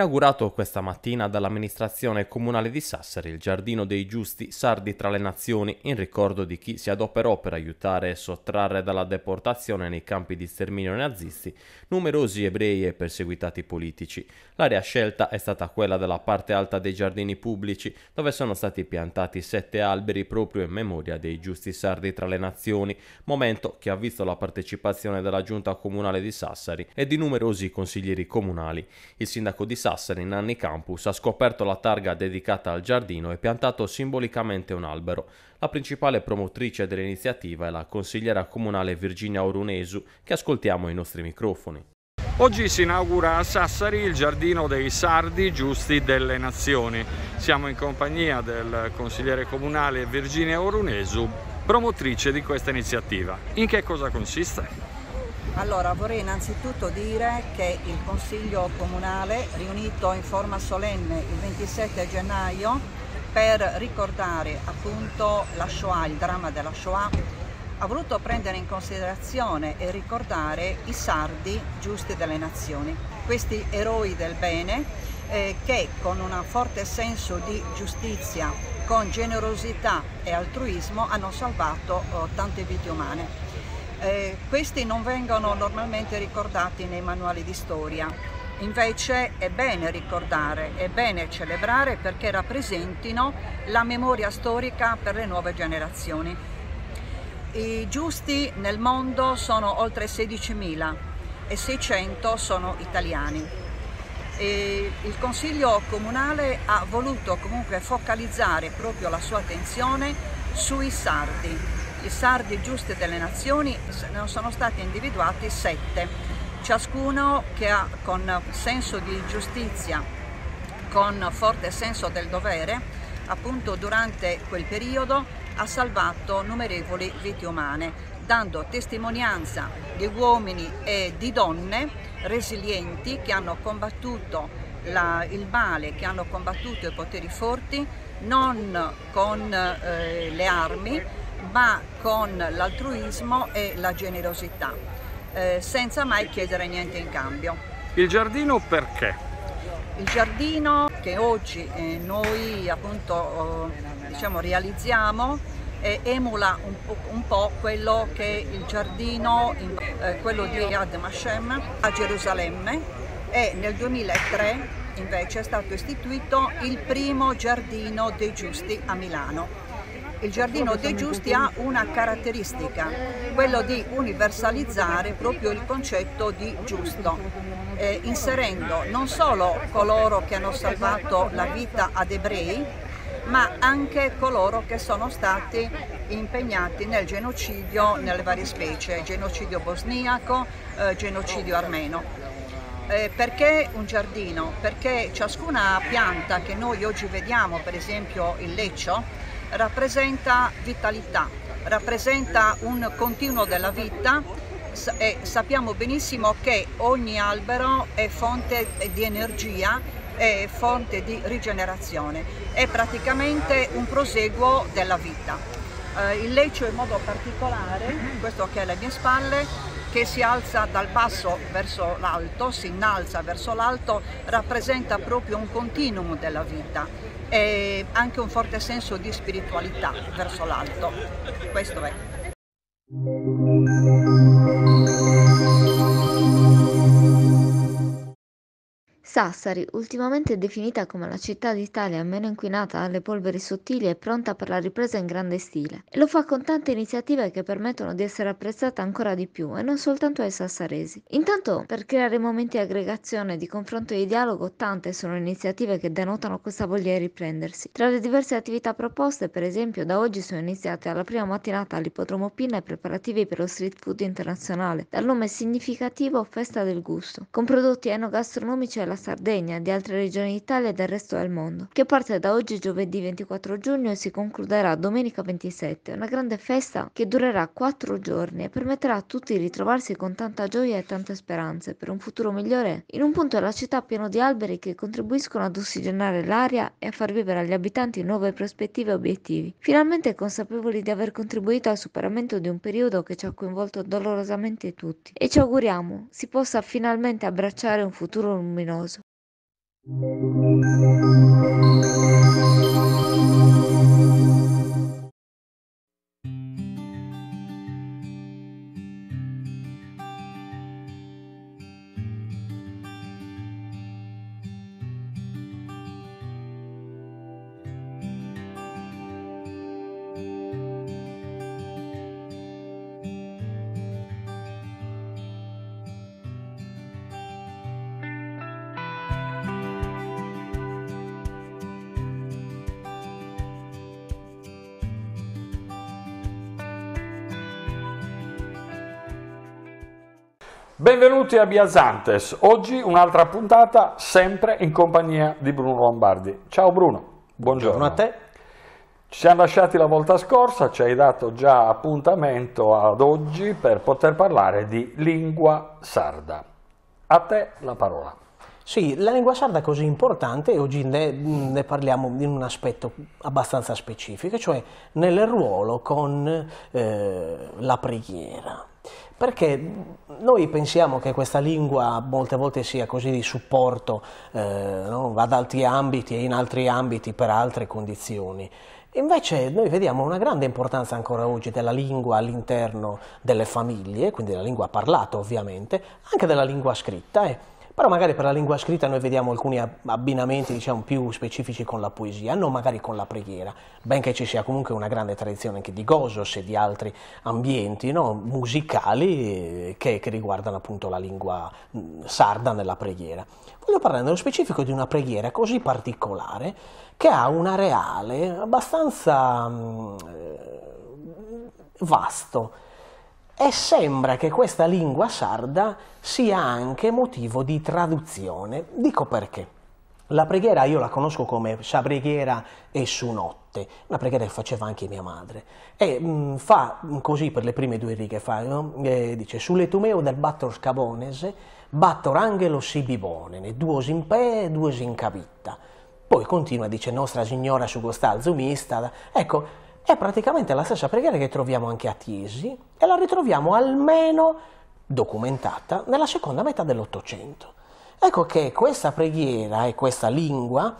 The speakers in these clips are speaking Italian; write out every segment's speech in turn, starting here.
inaugurato questa mattina dall'amministrazione comunale di Sassari il Giardino dei Giusti Sardi tra le Nazioni in ricordo di chi si adoperò per aiutare e sottrarre dalla deportazione nei campi di sterminio nazisti numerosi ebrei e perseguitati politici. L'area scelta è stata quella della parte alta dei giardini pubblici dove sono stati piantati sette alberi proprio in memoria dei Giusti Sardi tra le Nazioni, momento che ha visto la partecipazione della giunta comunale di Sassari e di numerosi consiglieri comunali. Il sindaco di Sassari Sassari anni Campus ha scoperto la targa dedicata al giardino e piantato simbolicamente un albero. La principale promotrice dell'iniziativa è la consigliera comunale Virginia Orunesu, che ascoltiamo i nostri microfoni. Oggi si inaugura a Sassari il Giardino dei Sardi Giusti delle Nazioni. Siamo in compagnia del consigliere comunale Virginia Orunesu, promotrice di questa iniziativa. In che cosa consiste? Allora, vorrei innanzitutto dire che il Consiglio Comunale, riunito in forma solenne il 27 gennaio, per ricordare appunto la Shoah, il dramma della Shoah, ha voluto prendere in considerazione e ricordare i sardi giusti delle nazioni, questi eroi del bene eh, che con un forte senso di giustizia, con generosità e altruismo hanno salvato oh, tante vite umane. Eh, questi non vengono normalmente ricordati nei manuali di storia, invece è bene ricordare, è bene celebrare perché rappresentino la memoria storica per le nuove generazioni. I giusti nel mondo sono oltre 16.000 e 600 sono italiani. E il Consiglio Comunale ha voluto comunque focalizzare proprio la sua attenzione sui sardi, i sardi giusti delle nazioni ne sono stati individuati sette, ciascuno che ha con senso di giustizia, con forte senso del dovere, appunto durante quel periodo ha salvato numerevoli vite umane, dando testimonianza di uomini e di donne resilienti che hanno combattuto la, il male, che hanno combattuto i poteri forti, non con eh, le armi, ma con l'altruismo e la generosità, eh, senza mai chiedere niente in cambio. Il giardino perché? Il giardino che oggi eh, noi appunto eh, diciamo, realizziamo eh, emula un po', un po', quello che il giardino, eh, quello di Yad Mashem a Gerusalemme e nel 2003 invece è stato istituito il primo giardino dei giusti a Milano il Giardino dei Giusti ha una caratteristica, quello di universalizzare proprio il concetto di giusto, eh, inserendo non solo coloro che hanno salvato la vita ad ebrei, ma anche coloro che sono stati impegnati nel genocidio nelle varie specie, genocidio bosniaco, eh, genocidio armeno. Eh, perché un giardino? Perché ciascuna pianta che noi oggi vediamo, per esempio il leccio, rappresenta vitalità, rappresenta un continuo della vita e sappiamo benissimo che ogni albero è fonte di energia, è fonte di rigenerazione, è praticamente un proseguo della vita. Eh, il leccio in modo particolare, questo che è alle mie spalle, che si alza dal basso verso l'alto, si innalza verso l'alto, rappresenta proprio un continuum della vita e anche un forte senso di spiritualità verso l'alto. Questo è. Sassari, ultimamente definita come la città d'Italia meno inquinata dalle polveri sottili, è pronta per la ripresa in grande stile e lo fa con tante iniziative che permettono di essere apprezzata ancora di più e non soltanto ai sassaresi. Intanto, per creare momenti di aggregazione, di confronto e di dialogo, tante sono le iniziative che denotano questa voglia di riprendersi. Tra le diverse attività proposte, per esempio, da oggi sono iniziate alla prima mattinata all'ippodromo Pinna i preparativi per lo street food internazionale, dal nome significativo Festa del Gusto, con prodotti enogastronomici e la Sardegna, di altre regioni d'Italia e del resto del mondo, che parte da oggi giovedì 24 giugno e si concluderà domenica 27, una grande festa che durerà 4 giorni e permetterà a tutti di ritrovarsi con tanta gioia e tante speranze per un futuro migliore in un punto della città pieno di alberi che contribuiscono ad ossigenare l'aria e a far vivere agli abitanti nuove prospettive e obiettivi. Finalmente consapevoli di aver contribuito al superamento di un periodo che ci ha coinvolto dolorosamente tutti e ci auguriamo si possa finalmente abbracciare un futuro luminoso. Música Benvenuti a Biazantes, oggi un'altra puntata sempre in compagnia di Bruno Lombardi. Ciao Bruno, buongiorno. buongiorno a te. Ci siamo lasciati la volta scorsa, ci hai dato già appuntamento ad oggi per poter parlare di lingua sarda. A te la parola. Sì, la lingua sarda è così importante e oggi ne, ne, parliamo in un aspetto abbastanza specifico, cioè nel ruolo con eh, la preghiera perché noi pensiamo che questa lingua molte volte sia così di supporto, eh, no? va ad altri ambiti e in altri ambiti per altre condizioni. Invece noi vediamo una grande importanza ancora oggi della lingua all'interno delle famiglie, quindi della lingua parlata ovviamente, anche della lingua scritta. Eh. Però magari per la lingua scritta noi vediamo alcuni abbinamenti diciamo, più specifici con la poesia, non magari con la preghiera, benché ci sia comunque una grande tradizione anche di Gosos e di altri ambienti no, musicali eh, che, che, riguardano appunto la lingua mm, sarda nella preghiera. Voglio parlare nello specifico di una preghiera così particolare che ha un areale abbastanza mm, eh, vasto e sembra che questa lingua sarda sia anche motivo di traduzione. Dico perché. La preghiera io la conosco come sa preghiera e su notte, una preghiera che faceva anche mia madre. E mh, mm, fa mm, così per le prime due righe, fa, no? e dice «Sulle tumeo del battor scabonese, battor angelo si duos in pe e duos in cavitta». Poi continua, dice «Nostra signora su costal mista. Ecco, è praticamente la stessa preghiera che troviamo anche a Tiesi e la ritroviamo almeno documentata nella seconda metà dell'Ottocento. Ecco che questa preghiera e questa lingua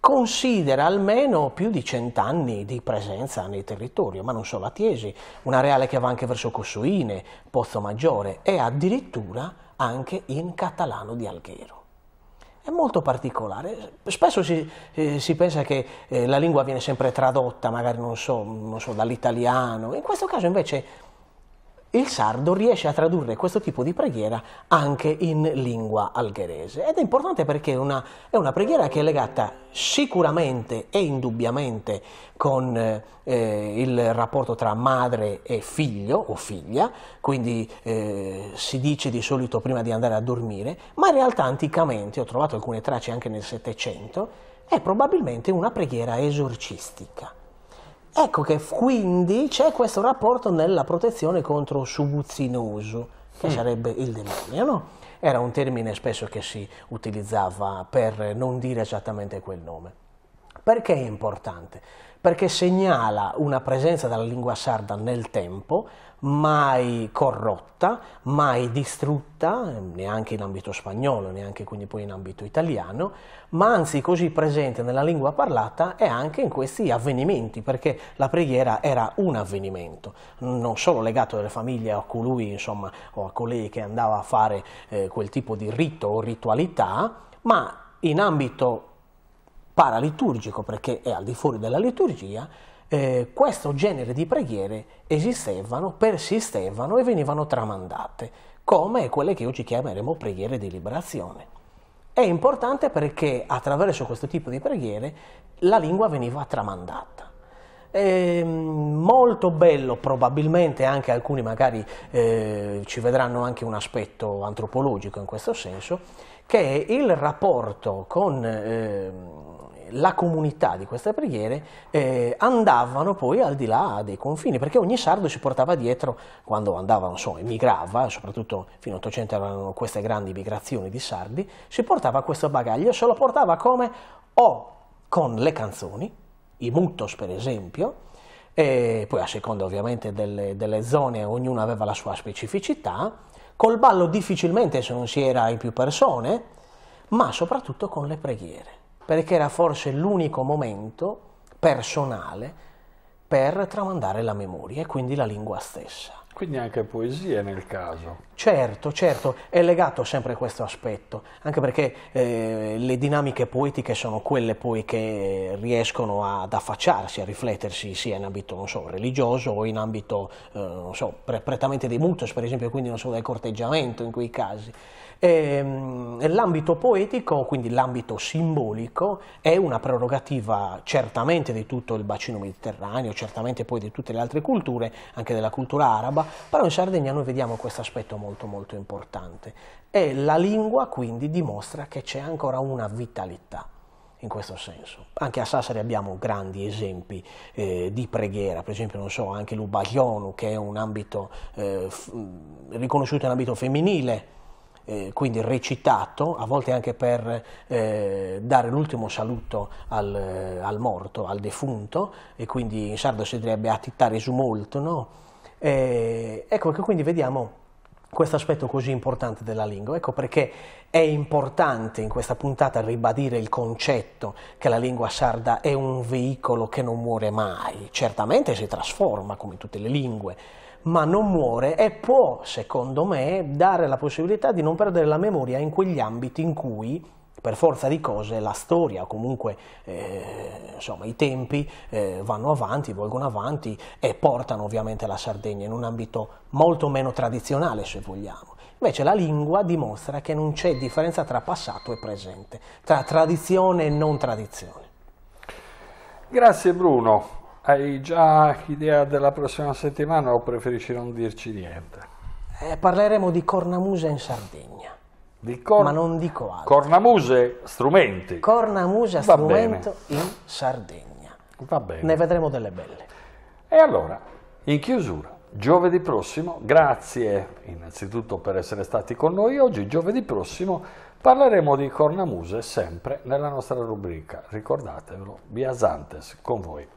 considera almeno più di cent'anni di presenza nei territori, ma non solo a Tiesi, un areale che va anche verso Cossuine, Pozzo Maggiore e addirittura anche in catalano di Alghero è molto particolare. Spesso si, eh, si pensa che eh, la lingua viene sempre tradotta, magari non so, non so dall'italiano, in questo caso invece il sardo riesce a tradurre questo tipo di preghiera anche in lingua algherese ed è importante perché è una, è una preghiera che è legata sicuramente e indubbiamente con eh, il rapporto tra madre e figlio o figlia, quindi eh, si dice di solito prima di andare a dormire, ma in realtà anticamente, ho trovato alcune tracce anche nel Settecento, è probabilmente una preghiera esorcistica. Ecco che quindi c'è questo rapporto nella protezione contro subuzzinoso, che mm. sarebbe il demonio, no? Era un termine spesso che si utilizzava per non dire esattamente quel nome. Perché è importante? Perché segnala una presenza della lingua sarda nel tempo, mai corrotta, mai distrutta, neanche in ambito spagnolo, neanche quindi poi in ambito italiano, ma anzi così presente nella lingua parlata e anche in questi avvenimenti, perché la preghiera era un avvenimento, non solo legato alle famiglie o a colui, insomma, o a colei che andava a fare eh, quel tipo di rito o ritualità, ma in ambito paraliturgico perché è al di fuori della liturgia, eh, questo genere di preghiere esistevano, persistevano e venivano tramandate, come quelle che oggi chiameremo preghiere di liberazione. È importante perché attraverso questo tipo di preghiere la lingua veniva tramandata. È ehm, molto bello, probabilmente anche alcuni magari eh, ci vedranno anche un aspetto antropologico in questo senso, che è il rapporto con eh, la comunità di queste preghiere eh, andavano poi al di là dei confini, perché ogni sardo si portava dietro quando andava, non so, emigrava, soprattutto fino all'Ottocento erano queste grandi migrazioni di sardi, si portava questo bagaglio, se lo portava come o con le canzoni, i mutos per esempio, e poi a seconda ovviamente delle, delle zone ognuno aveva la sua specificità, Col ballo difficilmente se non si era in più persone, ma soprattutto con le preghiere, perché era forse l'unico momento personale per tramandare la memoria e quindi la lingua stessa. Quindi anche poesia nel caso. Certo, certo, è legato sempre a questo aspetto, anche perché eh, le dinamiche poetiche sono quelle poi che riescono ad affacciarsi, a riflettersi sia in ambito, so, religioso o in ambito, eh, so, pre prettamente dei mutus, per esempio, quindi non solo del corteggiamento in quei casi. Ehm, l'ambito poetico, quindi l'ambito simbolico, è una prerogativa certamente di tutto il bacino mediterraneo, certamente poi di tutte le altre culture, anche della cultura araba, però in Sardegna noi vediamo questo aspetto molto molto importante e la lingua quindi dimostra che c'è ancora una vitalità in questo senso. Anche a Sassari abbiamo grandi esempi eh, di preghiera, per esempio non so, anche l'Ubaglionu che è un ambito eh, riconosciuto in ambito femminile, eh, quindi recitato, a volte anche per eh, dare l'ultimo saluto al, al, morto, al defunto, e quindi in sardo si direbbe attitare su molto, no? Eh, ecco che ecco, quindi vediamo questo aspetto così importante della lingua. Ecco perché è importante in questa puntata ribadire il concetto che la lingua sarda è un veicolo che non muore mai. Certamente si trasforma come tutte le lingue, ma non muore e può, secondo me, dare la possibilità di non perdere la memoria in quegli ambiti in cui per forza di cose la storia o comunque eh, insomma, i tempi eh, vanno avanti, volgono avanti e portano ovviamente la Sardegna in un ambito molto meno tradizionale se vogliamo. Invece la lingua dimostra che non c'è differenza tra passato e presente, tra tradizione e non tradizione. Grazie Bruno. Hai già idea della prossima settimana o preferisci non dirci niente? Eh, parleremo di cornamusa in Sardegna. Di cor- Ma non dico altro. Cornamuse strumenti. Cornamuse strumento in Sardegna. Va bene. Ne vedremo delle belle. E allora, in chiusura, giovedì prossimo, grazie innanzitutto per essere stati con noi oggi, giovedì prossimo parleremo di cornamuse sempre nella nostra rubrica, ricordatevelo, Biasantes con voi.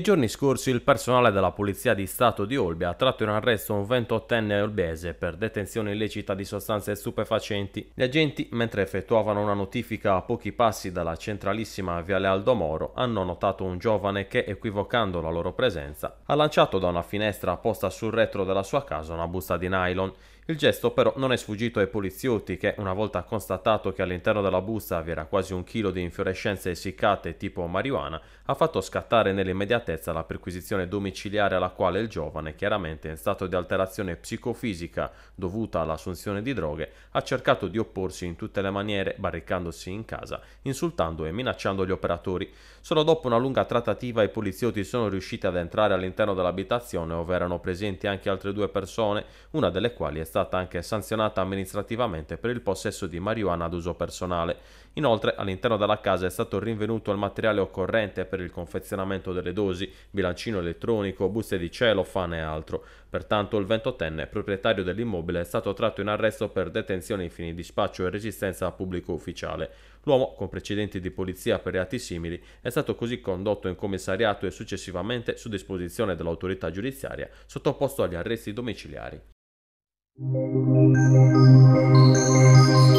Nei giorni scorsi il personale della Polizia di Stato di Olbia ha tratto in arresto un 28enne olbese per detenzione illecita di sostanze stupefacenti. Gli agenti, mentre effettuavano una notifica a pochi passi dalla centralissima Viale Aldo Moro, hanno notato un giovane che, equivocando la loro presenza, ha lanciato da una finestra posta sul retro della sua casa una busta di nylon. Il gesto però non è sfuggito ai poliziotti che, una volta constatato che all'interno della busta vi era quasi un chilo di infiorescenze essiccate tipo marijuana, ha fatto scattare nell'immediatezza la perquisizione domiciliare alla quale il giovane, chiaramente in stato di alterazione psicofisica dovuta all'assunzione di droghe, ha cercato di opporsi in tutte le maniere, barricandosi in casa, insultando e minacciando gli operatori. Solo dopo una lunga trattativa i poliziotti sono riusciti ad entrare all'interno dell'abitazione, dove erano presenti anche altre due persone, una delle quali è stata anche sanzionata amministrativamente per il possesso di marijuana ad uso personale. Inoltre, all'interno della casa è stato rinvenuto il materiale occorrente per il confezionamento delle dosi, bilancino elettronico, buste di cielo, celofane e altro. Pertanto il 28enne, proprietario dell'immobile, è stato tratto in arresto per detenzione in fini di spaccio e resistenza a pubblico ufficiale. L'uomo, con precedenti di polizia per reati simili, è stato così condotto in commissariato e successivamente, su disposizione dell'autorità giudiziaria, sottoposto agli arresti domiciliari. Thank you.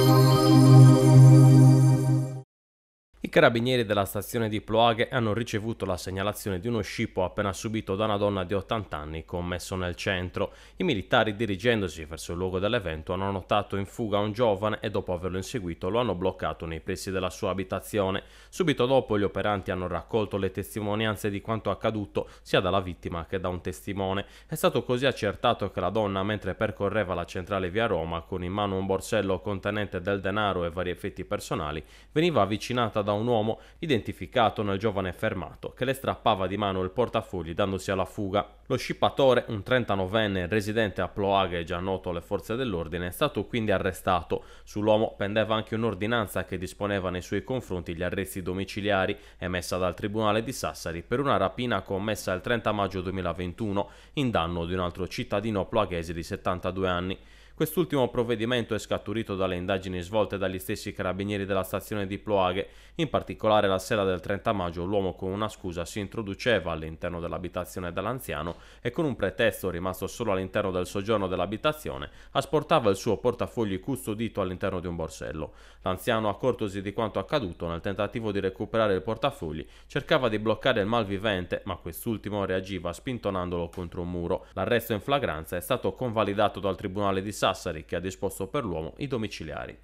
carabinieri della stazione di Ploaghe hanno ricevuto la segnalazione di uno scippo appena subito da una donna di 80 anni commesso nel centro. I militari dirigendosi verso il luogo dell'evento hanno notato in fuga un giovane e dopo averlo inseguito lo hanno bloccato nei pressi della sua abitazione. Subito dopo gli operanti hanno raccolto le testimonianze di quanto accaduto sia dalla vittima che da un testimone. È stato così accertato che la donna mentre percorreva la centrale via Roma con in mano un borsello contenente del denaro e vari effetti personali veniva avvicinata da un un uomo identificato nel giovane fermato che le strappava di mano il portafogli dandosi alla fuga. Lo scippatore, un 39enne residente a Ploaghe e già noto alle forze dell'ordine, è stato quindi arrestato. Sull'uomo pendeva anche un'ordinanza che disponeva nei suoi confronti gli arresti domiciliari emessa dal Tribunale di Sassari per una rapina commessa il 30 maggio 2021 in danno di un altro cittadino ploaghese di 72 anni. Quest'ultimo provvedimento è scaturito dalle indagini svolte dagli stessi carabinieri della stazione di Ploaghe. In particolare la sera del 30 maggio l'uomo con una scusa si introduceva all'interno dell'abitazione dell'anziano e con un pretesto rimasto solo all'interno del soggiorno dell'abitazione asportava il suo portafogli custodito all'interno di un borsello. L'anziano accortosi di quanto accaduto nel tentativo di recuperare il portafogli cercava di bloccare il malvivente ma quest'ultimo reagiva spintonandolo contro un muro. L'arresto in flagranza è stato convalidato dal Tribunale di Sala Sassari che ha disposto per l'uomo i domiciliari.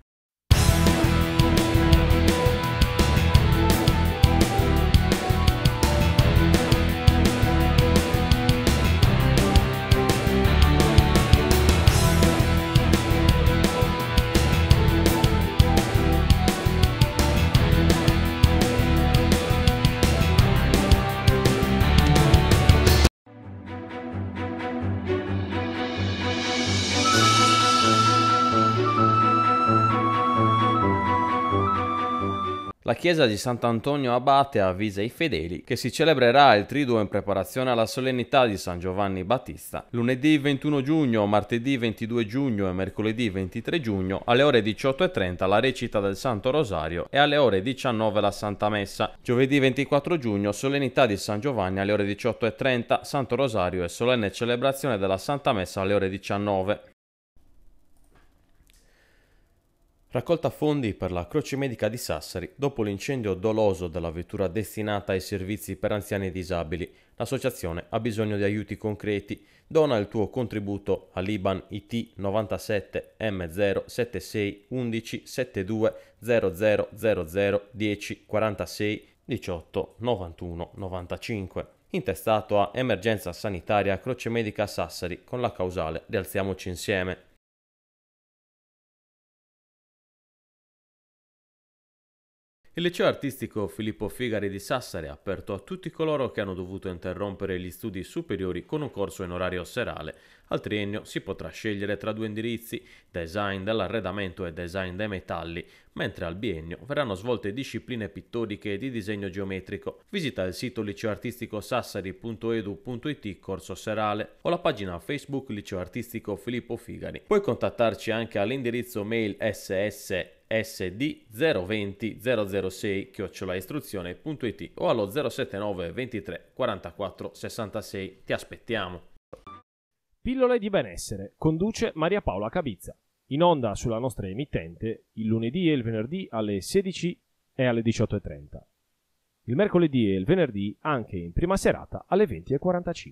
La chiesa di Sant'Antonio Abate avvisa i fedeli che si celebrerà il Triduo in preparazione alla solennità di San Giovanni Battista lunedì 21 giugno, martedì 22 giugno e mercoledì 23 giugno alle ore 18.30 la recita del Santo Rosario e alle ore 19 la Santa Messa. Giovedì 24 giugno solennità di San Giovanni alle ore 18.30, Santo Rosario e solenne celebrazione della Santa Messa alle ore 19. Raccolta fondi per la Croce Medica di Sassari dopo l'incendio doloso della vettura destinata ai servizi per anziani e disabili. L'associazione ha bisogno di aiuti concreti. Dona il tuo contributo all'IBAN IT 97 m 076 11 72 0000 10 46 18 91 95 intestato a Emergenza Sanitaria Croce Medica Sassari con la causale Rialziamoci insieme. Il liceo artistico Filippo Figari di Sassari è aperto a tutti coloro che hanno dovuto interrompere gli studi superiori con un corso in orario serale al triennio si potrà scegliere tra due indirizzi, design dell'arredamento e design dei metalli, mentre al biennio verranno svolte discipline pittoriche e di disegno geometrico. Visita il sito liceoartistico sassari.edu.it corso serale o la pagina Facebook Liceo Artistico Filippo Figari. Puoi contattarci anche all'indirizzo mail ss sd 020 006 chiocciolaistruzione.it o allo 079 23 44 66. Ti aspettiamo! Pillole di benessere conduce Maria Paola Cabizza. In onda sulla nostra emittente il lunedì e il venerdì alle 16 e alle 18.30 il mercoledì e il venerdì anche in prima serata alle 20.45.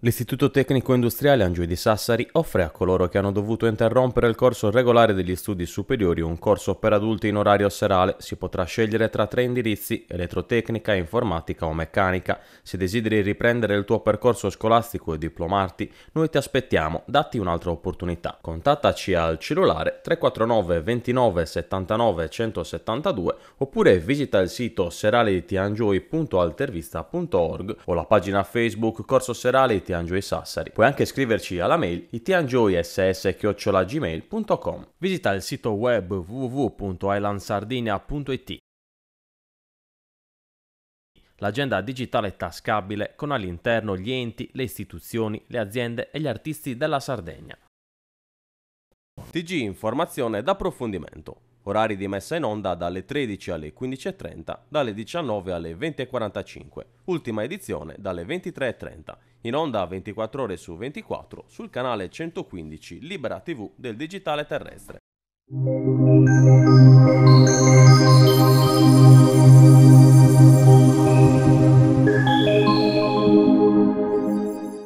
L'Istituto Tecnico Industriale di Sassari offre a coloro che hanno dovuto interrompere il corso regolare degli studi superiori un corso per adulti in orario serale. Si potrà scegliere tra tre indirizzi, elettrotecnica, informatica o meccanica. Se desideri riprendere il tuo percorso scolastico e diplomarti, noi ti aspettiamo, datti un'altra opportunità. Contattaci al cellulare 349 29 79 172 oppure visita il sito serale di Tianjin itianjoy.altervista.org o la pagina Facebook Corso Serale Itianjoy Sassari. Puoi anche scriverci alla mail itianjoyss.gmail.com. Visita il sito web www.islandsardinia.it l'agenda digitale tascabile con all'interno gli enti, le istituzioni, le aziende e gli artisti della Sardegna. TG Informazione d'approfondimento orari di messa in onda dalle 13 alle 15.30, dalle 19 alle 20.45, ultima edizione dalle 23.30, in onda 24 ore su 24 sul canale 115 Libera TV del Digitale Terrestre.